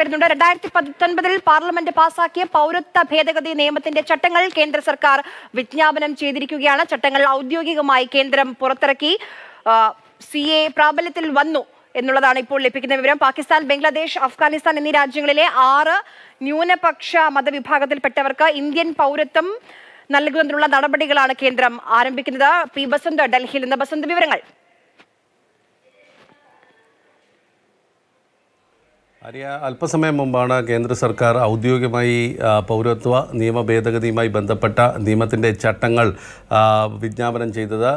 വരുന്നുണ്ട് രണ്ടായിരത്തി പത്തൊൻപതിൽ പാർലമെന്റ് പാസാക്കിയ പൗരത്വ ഭേദഗതി നിയമത്തിന്റെ ചട്ടങ്ങൾ കേന്ദ്ര സർക്കാർ വിജ്ഞാപനം ചെയ്തിരിക്കുകയാണ് ചട്ടങ്ങൾ ഔദ്യോഗികമായി കേന്ദ്രം പുറത്തിറക്കി സി എ പ്രാബല്യത്തിൽ വന്നു എന്നുള്ളതാണ് ഇപ്പോൾ ലഭിക്കുന്ന വിവരം പാകിസ്ഥാൻ ബംഗ്ലാദേശ് അഫ്ഗാനിസ്ഥാൻ എന്നീ രാജ്യങ്ങളിലെ ആറ് ന്യൂനപക്ഷ മതവിഭാഗത്തിൽപ്പെട്ടവർക്ക് ഇന്ത്യൻ പൗരത്വം നൽകുന്നതിനുള്ള നടപടികളാണ് കേന്ദ്രം ആരംഭിക്കുന്നത് പി ബസന്ത് ഡൽഹിയിൽ നിന്ന് ബസന്ത് വിവരങ്ങൾ അറിയ അല്പസമയം മുമ്പാണ് കേന്ദ്ര സർക്കാർ ഔദ്യോഗികമായി പൗരത്വ നിയമ ഭേദഗതിയുമായി ബന്ധപ്പെട്ട നിയമത്തിൻ്റെ ചട്ടങ്ങൾ വിജ്ഞാപനം ചെയ്തത്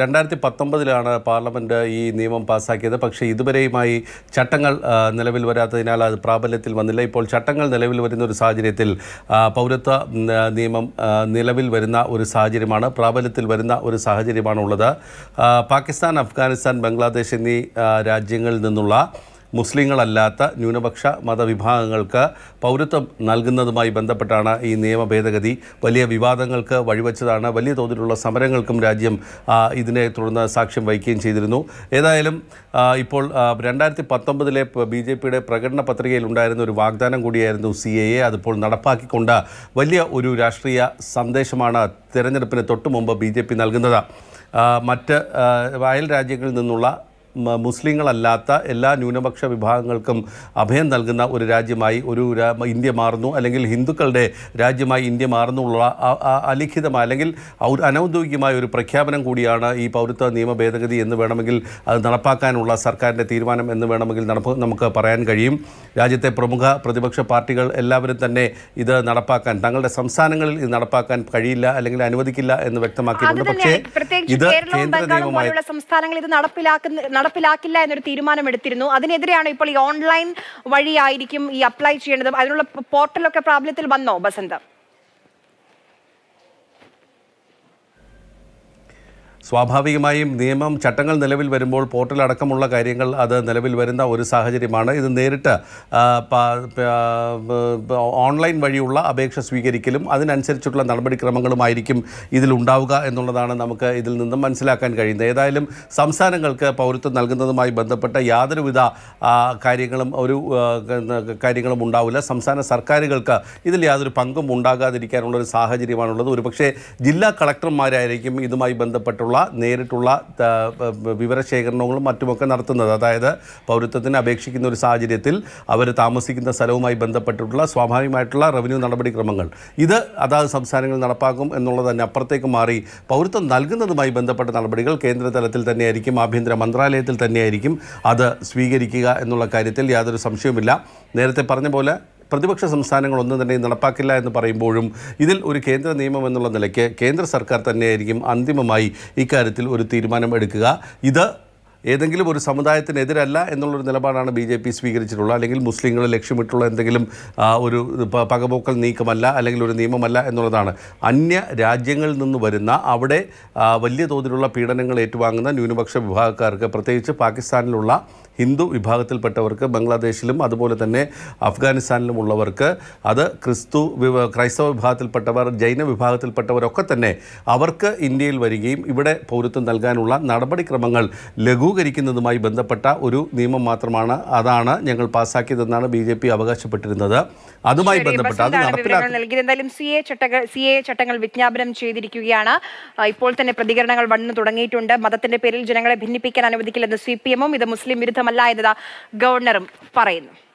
രണ്ടായിരത്തി പത്തൊമ്പതിലാണ് പാർലമെൻറ്റ് ഈ നിയമം പാസ്സാക്കിയത് പക്ഷേ ഇതുവരെയുമായി ചട്ടങ്ങൾ നിലവിൽ വരാത്തതിനാൽ അത് പ്രാബല്യത്തിൽ വന്നില്ല ഇപ്പോൾ ചട്ടങ്ങൾ നിലവിൽ വരുന്ന ഒരു സാഹചര്യത്തിൽ പൗരത്വ നിയമം നിലവിൽ വരുന്ന ഒരു സാഹചര്യമാണ് പ്രാബല്യത്തിൽ വരുന്ന ഒരു സാഹചര്യമാണുള്ളത് പാകിസ്ഥാൻ അഫ്ഗാനിസ്ഥാൻ ബംഗ്ലാദേശ് എന്നീ രാജ്യങ്ങളിൽ നിന്നുള്ള മുസ്ലിങ്ങളല്ലാത്ത ന്യൂനപക്ഷ മതവിഭാഗങ്ങൾക്ക് പൗരത്വം നൽകുന്നതുമായി ബന്ധപ്പെട്ടാണ് ഈ നിയമ ഭേദഗതി വലിയ വിവാദങ്ങൾക്ക് വഴിവെച്ചതാണ് വലിയ തോതിലുള്ള സമരങ്ങൾക്കും രാജ്യം ഇതിനെ തുടർന്ന് സാക്ഷ്യം വഹിക്കുകയും ചെയ്തിരുന്നു ഏതായാലും ഇപ്പോൾ രണ്ടായിരത്തി പത്തൊമ്പതിലെ ബി ജെ പിയുടെ പ്രകടന പത്രികയിൽ ഉണ്ടായിരുന്ന ഒരു വാഗ്ദാനം കൂടിയായിരുന്നു സി എ എ അതിപ്പോൾ നടപ്പാക്കിക്കൊണ്ട് വലിയ ഒരു രാഷ്ട്രീയ സന്ദേശമാണ് തിരഞ്ഞെടുപ്പിന് തൊട്ടു മുമ്പ് ബി ജെ പി നൽകുന്നത് മറ്റ് അയൽ രാജ്യങ്ങളിൽ നിന്നുള്ള മുസ്ലിങ്ങളല്ലാത്ത എല്ലാ ന്യൂനപക്ഷ വിഭാഗങ്ങൾക്കും അഭയം നൽകുന്ന ഒരു രാജ്യമായി ഒരു ഇന്ത്യ മാറുന്നു അല്ലെങ്കിൽ ഹിന്ദുക്കളുടെ രാജ്യമായി ഇന്ത്യ മാറുന്നുള്ള അലിഖിതമായ അല്ലെങ്കിൽ അനൗദ്യോഗികമായ ഒരു പ്രഖ്യാപനം കൂടിയാണ് ഈ പൗരത്വ നിയമ ഭേദഗതി എന്ന് വേണമെങ്കിൽ അത് നടപ്പാക്കാനുള്ള സർക്കാരിൻ്റെ തീരുമാനം എന്ന് വേണമെങ്കിൽ നടപ്പ് നമുക്ക് പറയാൻ കഴിയും രാജ്യത്തെ പ്രമുഖ പ്രതിപക്ഷ പാർട്ടികൾ എല്ലാവരും തന്നെ ഇത് നടപ്പാക്കാൻ തങ്ങളുടെ സംസ്ഥാനങ്ങളിൽ ഇത് നടപ്പാക്കാൻ കഴിയില്ല അല്ലെങ്കിൽ അനുവദിക്കില്ല എന്ന് വ്യക്തമാക്കിയിട്ടുണ്ട് പക്ഷേ ഇത് കേന്ദ്ര നിയമമായി സംസ്ഥാനങ്ങൾ ഇത് നടപ്പിലാക്കുന്ന നടപ്പിലാക്കില്ല എന്നൊരു തീരുമാനം എടുത്തിരുന്നു അതിനെതിരെയാണ് ഇപ്പോൾ ഈ ഓൺലൈൻ വഴിയായിരിക്കും ഈ അപ്ലൈ ചെയ്യേണ്ടത് അതിനുള്ള പോർട്ടലൊക്കെ പ്രാബല്യത്തിൽ വന്നോ ബസന്ത് സ്വാഭാവികമായും നിയമം ചട്ടങ്ങൾ നിലവിൽ വരുമ്പോൾ പോർട്ടൽ അടക്കമുള്ള കാര്യങ്ങൾ അത് നിലവിൽ വരുന്ന ഒരു സാഹചര്യമാണ് ഇത് നേരിട്ട് ഓൺലൈൻ വഴിയുള്ള അപേക്ഷ സ്വീകരിക്കലും അതിനനുസരിച്ചുള്ള നടപടിക്രമങ്ങളുമായിരിക്കും ഇതിലുണ്ടാവുക എന്നുള്ളതാണ് നമുക്ക് ഇതിൽ നിന്നും മനസ്സിലാക്കാൻ കഴിയുന്നത് ഏതായാലും സംസ്ഥാനങ്ങൾക്ക് പൗരത്വം നൽകുന്നതുമായി ബന്ധപ്പെട്ട യാതൊരുവിധ കാര്യങ്ങളും ഒരു കാര്യങ്ങളും ഉണ്ടാവില്ല സംസ്ഥാന സർക്കാരുകൾക്ക് ഇതിൽ യാതൊരു പങ്കും ഉണ്ടാകാതിരിക്കാനുള്ളൊരു സാഹചര്യമാണുള്ളത് ഒരുപക്ഷേ ജില്ലാ കളക്ടർമാരായിരിക്കും ഇതുമായി ബന്ധപ്പെട്ടുള്ള തരത്തിലുള്ള നേരിട്ടുള്ള വിവരശേഖരണങ്ങളും മറ്റുമൊക്കെ നടത്തുന്നത് അതായത് പൗരത്വത്തിന് അപേക്ഷിക്കുന്ന ഒരു സാഹചര്യത്തിൽ അവർ താമസിക്കുന്ന സ്ഥലവുമായി ബന്ധപ്പെട്ടിട്ടുള്ള സ്വാഭാവികമായിട്ടുള്ള റവന്യൂ നടപടിക്രമങ്ങൾ ഇത് അതാത് സംസ്ഥാനങ്ങൾ നടപ്പാക്കും എന്നുള്ളത് തന്നെ അപ്പുറത്തേക്ക് മാറി പൗരത്വം നൽകുന്നതുമായി ബന്ധപ്പെട്ട നടപടികൾ കേന്ദ്ര തലത്തിൽ തന്നെയായിരിക്കും ആഭ്യന്തര മന്ത്രാലയത്തിൽ തന്നെയായിരിക്കും അത് സ്വീകരിക്കുക എന്നുള്ള കാര്യത്തിൽ യാതൊരു സംശയവുമില്ല നേരത്തെ പറഞ്ഞ പോലെ പ്രതിപക്ഷ സംസ്ഥാനങ്ങളൊന്നും തന്നെ നടപ്പാക്കില്ല എന്ന് പറയുമ്പോഴും ഇതിൽ ഒരു കേന്ദ്ര നിയമം എന്നുള്ള നിലയ്ക്ക് കേന്ദ്ര സർക്കാർ തന്നെയായിരിക്കും അന്തിമമായി ഇക്കാര്യത്തിൽ ഒരു തീരുമാനം എടുക്കുക ഇത് ഏതെങ്കിലും ഒരു സമുദായത്തിനെതിരല്ല എന്നുള്ളൊരു നിലപാടാണ് ബി ജെ പി സ്വീകരിച്ചിട്ടുള്ളത് അല്ലെങ്കിൽ മുസ്ലിങ്ങളെ ലക്ഷ്യമിട്ടുള്ള എന്തെങ്കിലും ഒരു പകപോക്കൽ നീക്കമല്ല അല്ലെങ്കിൽ ഒരു നിയമമല്ല എന്നുള്ളതാണ് അന്യ രാജ്യങ്ങളിൽ നിന്ന് വരുന്ന അവിടെ വലിയ തോതിലുള്ള പീഡനങ്ങൾ ഏറ്റുവാങ്ങുന്ന ന്യൂനപക്ഷ വിഭാഗക്കാർക്ക് പ്രത്യേകിച്ച് പാകിസ്ഥാനിലുള്ള ഹിന്ദു വിഭാഗത്തിൽപ്പെട്ടവർക്ക് ബംഗ്ലാദേശിലും അതുപോലെ തന്നെ അഫ്ഗാനിസ്ഥാനിലും ഉള്ളവർക്ക് അത് ക്രിസ്തു ക്രൈസ്തവ വിഭാഗത്തിൽപ്പെട്ടവർ ജൈന വിഭാഗത്തിൽപ്പെട്ടവരൊക്കെ തന്നെ അവർക്ക് ഇന്ത്യയിൽ വരികയും ഇവിടെ പൗരത്വം നൽകാനുള്ള നടപടിക്രമങ്ങൾ ലഘു ലഘൂകരിക്കുന്നതുമായി ബന്ധപ്പെട്ട ഒരു നിയമം മാത്രമാണ് അതാണ് ഞങ്ങൾ പാസ്സാക്കിയതെന്നാണ് ബി ജെ പി അവകാശപ്പെട്ടിരുന്നത് അതുമായി ബന്ധപ്പെട്ട് അത് എന്തായാലും സി എ ചട്ടങ്ങൾ സി എ ചട്ടങ്ങൾ വിജ്ഞാപനം ചെയ്തിരിക്കുകയാണ് ഇപ്പോൾ തന്നെ പ്രതികരണങ്ങൾ വന്നു തുടങ്ങിയിട്ടുണ്ട് മതത്തിന്റെ പേരിൽ ജനങ്ങളെ ഭിന്നിപ്പിക്കാൻ അനുവദിക്കില്ലെന്ന് സി പി എമ്മും ഇത് മുസ്ലിം വിരുദ്ധമല്ല എന്നത് ഗവർണറും പറയുന്നു